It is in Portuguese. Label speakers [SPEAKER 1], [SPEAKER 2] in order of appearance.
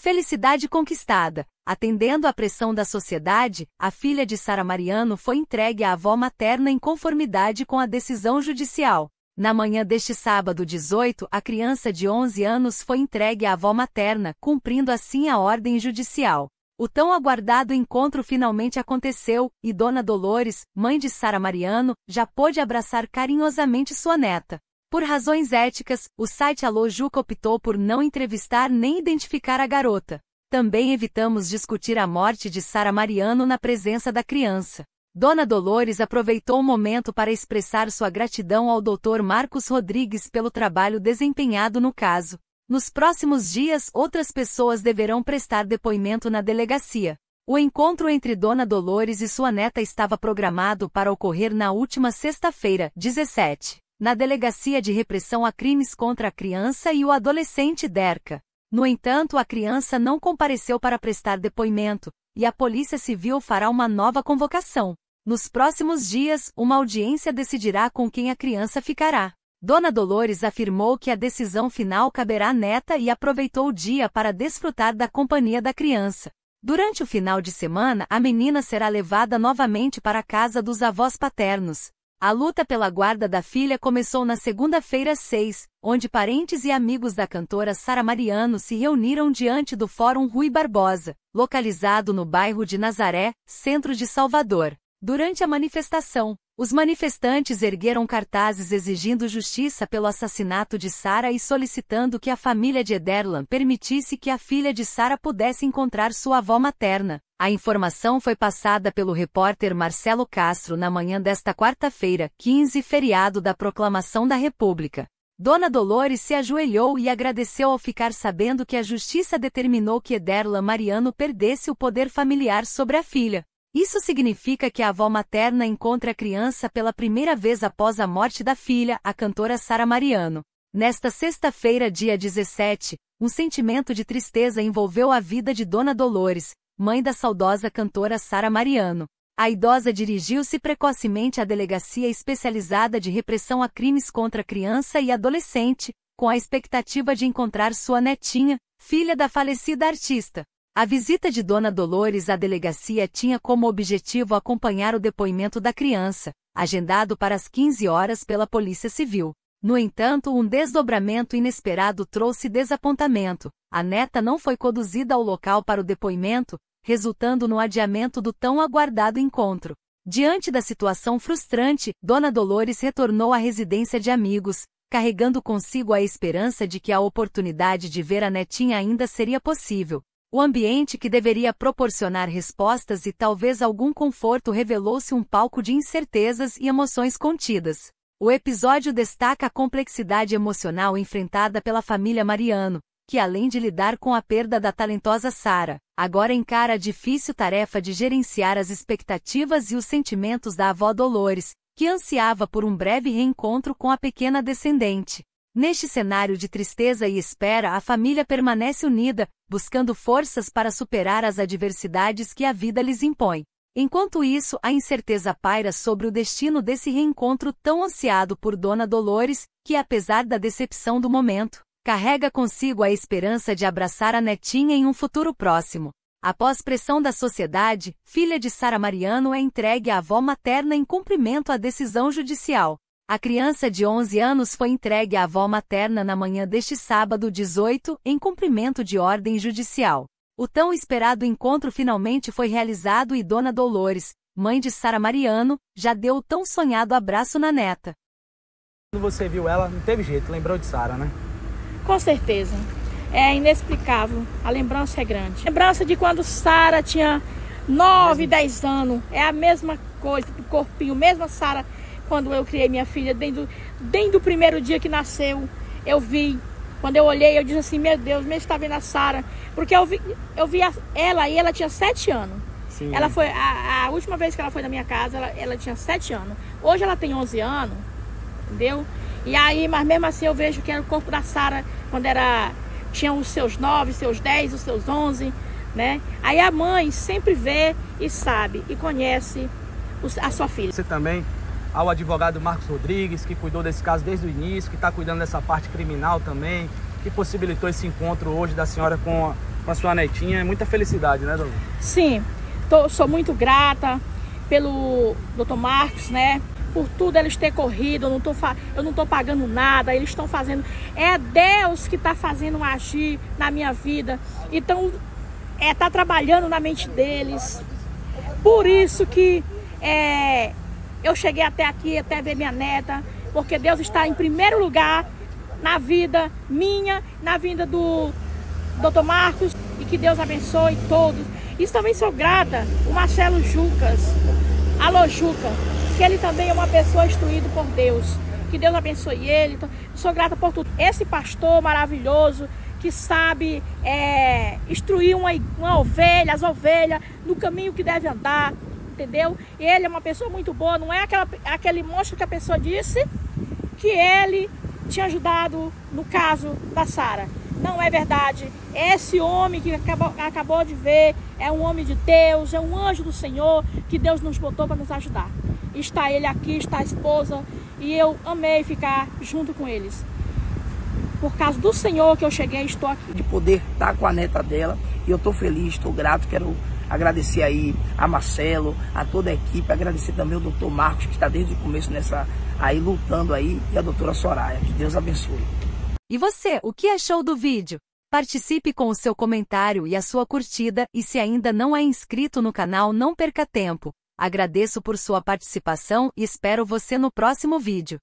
[SPEAKER 1] Felicidade conquistada. Atendendo à pressão da sociedade, a filha de Sara Mariano foi entregue à avó materna em conformidade com a decisão judicial. Na manhã deste sábado 18, a criança de 11 anos foi entregue à avó materna, cumprindo assim a ordem judicial. O tão aguardado encontro finalmente aconteceu, e Dona Dolores, mãe de Sara Mariano, já pôde abraçar carinhosamente sua neta. Por razões éticas, o site Alojuca optou por não entrevistar nem identificar a garota. Também evitamos discutir a morte de Sara Mariano na presença da criança. Dona Dolores aproveitou o momento para expressar sua gratidão ao Dr. Marcos Rodrigues pelo trabalho desempenhado no caso. Nos próximos dias, outras pessoas deverão prestar depoimento na delegacia. O encontro entre Dona Dolores e sua neta estava programado para ocorrer na última sexta-feira, 17 na Delegacia de Repressão a Crimes contra a Criança e o Adolescente DERCA. No entanto, a criança não compareceu para prestar depoimento, e a Polícia Civil fará uma nova convocação. Nos próximos dias, uma audiência decidirá com quem a criança ficará. Dona Dolores afirmou que a decisão final caberá à neta e aproveitou o dia para desfrutar da companhia da criança. Durante o final de semana, a menina será levada novamente para a casa dos avós paternos, a luta pela guarda da filha começou na segunda-feira 6, onde parentes e amigos da cantora Sara Mariano se reuniram diante do Fórum Rui Barbosa, localizado no bairro de Nazaré, centro de Salvador. Durante a manifestação, os manifestantes ergueram cartazes exigindo justiça pelo assassinato de Sara e solicitando que a família de Ederlan permitisse que a filha de Sara pudesse encontrar sua avó materna. A informação foi passada pelo repórter Marcelo Castro na manhã desta quarta-feira, 15, feriado da Proclamação da República. Dona Dolores se ajoelhou e agradeceu ao ficar sabendo que a justiça determinou que Ederlan Mariano perdesse o poder familiar sobre a filha. Isso significa que a avó materna encontra a criança pela primeira vez após a morte da filha, a cantora Sara Mariano. Nesta sexta-feira, dia 17, um sentimento de tristeza envolveu a vida de Dona Dolores, mãe da saudosa cantora Sara Mariano. A idosa dirigiu-se precocemente à delegacia especializada de repressão a crimes contra criança e adolescente, com a expectativa de encontrar sua netinha, filha da falecida artista. A visita de Dona Dolores à delegacia tinha como objetivo acompanhar o depoimento da criança, agendado para as 15 horas pela Polícia Civil. No entanto, um desdobramento inesperado trouxe desapontamento. A neta não foi conduzida ao local para o depoimento, resultando no adiamento do tão aguardado encontro. Diante da situação frustrante, Dona Dolores retornou à residência de amigos, carregando consigo a esperança de que a oportunidade de ver a netinha ainda seria possível. O ambiente que deveria proporcionar respostas e talvez algum conforto revelou-se um palco de incertezas e emoções contidas. O episódio destaca a complexidade emocional enfrentada pela família Mariano, que além de lidar com a perda da talentosa Sara, agora encara a difícil tarefa de gerenciar as expectativas e os sentimentos da avó Dolores, que ansiava por um breve reencontro com a pequena descendente. Neste cenário de tristeza e espera, a família permanece unida, buscando forças para superar as adversidades que a vida lhes impõe. Enquanto isso, a incerteza paira sobre o destino desse reencontro tão ansiado por Dona Dolores, que, apesar da decepção do momento, carrega consigo a esperança de abraçar a netinha em um futuro próximo. Após pressão da sociedade, filha de Sara Mariano é entregue à avó materna em cumprimento à decisão judicial. A criança de 11 anos foi entregue à avó materna na manhã deste sábado 18, em cumprimento de ordem judicial. O tão esperado encontro finalmente foi realizado e Dona Dolores, mãe de Sara Mariano, já deu o tão sonhado abraço na neta. Quando você viu ela, não teve jeito, lembrou de Sara, né? Com certeza. É inexplicável. A lembrança é grande.
[SPEAKER 2] Lembrança de quando Sara tinha 9, 10 anos. É a mesma coisa, do tipo corpinho, mesma Sara quando eu criei minha filha, desde, desde o primeiro dia que nasceu, eu vi. Quando eu olhei, eu disse assim, meu Deus, mesmo está vendo a Sara. Porque eu vi, eu vi ela e ela tinha sete anos. Sim. Ela foi, a, a, última vez que ela foi na minha casa, ela, ela tinha sete anos. Hoje ela tem onze anos, entendeu? E aí, mas mesmo assim eu vejo que era o corpo da Sara quando era tinha os seus nove, seus dez, os seus onze, né? Aí a mãe sempre vê e sabe e conhece a sua
[SPEAKER 1] filha. Você também ao advogado Marcos Rodrigues, que cuidou desse caso desde o início, que está cuidando dessa parte criminal também, que possibilitou esse encontro hoje da senhora com a, com a sua netinha. muita felicidade, né, doutor?
[SPEAKER 2] Sim, tô, sou muito grata pelo doutor Marcos, né? Por tudo eles ter corrido, eu não tô, eu não tô pagando nada, eles estão fazendo. É Deus que está fazendo agir na minha vida. Então, é, tá trabalhando na mente deles. Por isso que é, eu cheguei até aqui, até ver minha neta, porque Deus está em primeiro lugar na vida minha, na vida do Dr. Marcos, e que Deus abençoe todos. Isso também sou grata, o Marcelo Jucas, alô Juca, que ele também é uma pessoa instruída por Deus. Que Deus abençoe ele. Então, sou grata por tudo. Esse pastor maravilhoso, que sabe é, instruir uma, uma ovelha, as ovelhas, no caminho que deve andar, entendeu? Ele é uma pessoa muito boa, não é aquela, aquele monstro que a pessoa disse que ele tinha ajudado no caso da Sara. Não é verdade. Esse homem que acabou, acabou de ver é um homem de Deus, é um anjo do Senhor que Deus nos botou para nos ajudar. Está ele aqui, está a esposa e eu amei ficar junto com eles. Por causa do Senhor que eu cheguei, estou aqui. De poder estar tá com a neta dela e eu estou feliz, estou grato, quero Agradecer aí a Marcelo, a toda a equipe, agradecer também o doutor Marcos, que está desde o começo nessa aí lutando aí, e a doutora Soraya. Que Deus abençoe.
[SPEAKER 1] E você, o que achou do vídeo? Participe com o seu comentário e a sua curtida, e se ainda não é inscrito no canal, não perca tempo. Agradeço por sua participação e espero você no próximo vídeo.